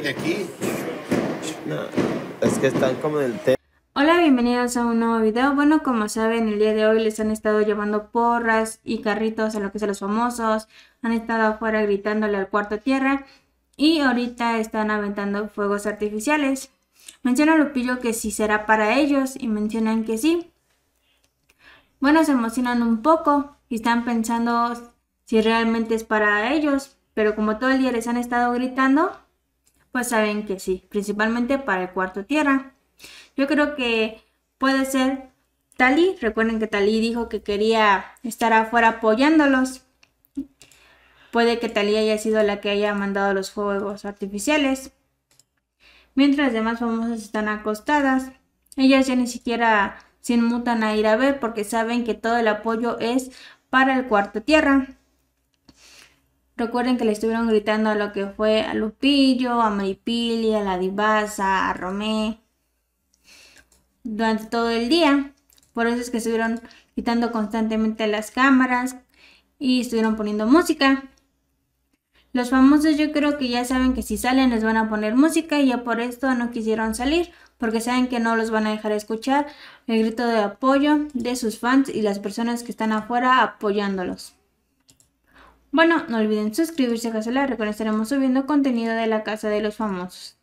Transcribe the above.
de aquí. es que están como Hola, bienvenidos a un nuevo video. Bueno, como saben, el día de hoy les han estado llevando porras y carritos a lo que son los famosos. Han estado afuera gritándole al cuarto tierra y ahorita están aventando fuegos artificiales. Menciona Lupillo que si será para ellos y mencionan que sí. Bueno, se emocionan un poco y están pensando si realmente es para ellos, pero como todo el día les han estado gritando, pues saben que sí, principalmente para el cuarto tierra. Yo creo que puede ser Tali. Recuerden que Tali dijo que quería estar afuera apoyándolos. Puede que Tali haya sido la que haya mandado los fuegos artificiales. Mientras las demás famosas están acostadas, ellas ya ni siquiera se inmutan a ir a ver porque saben que todo el apoyo es para el cuarto tierra. Recuerden que le estuvieron gritando a lo que fue a Lupillo, a Maripili, a la Divasa, a Romé durante todo el día. Por eso es que estuvieron quitando constantemente las cámaras y estuvieron poniendo música. Los famosos yo creo que ya saben que si salen les van a poner música y ya por esto no quisieron salir porque saben que no los van a dejar escuchar el grito de apoyo de sus fans y las personas que están afuera apoyándolos. Bueno, no olviden suscribirse a Casa la estaremos subiendo contenido de la Casa de los Famosos.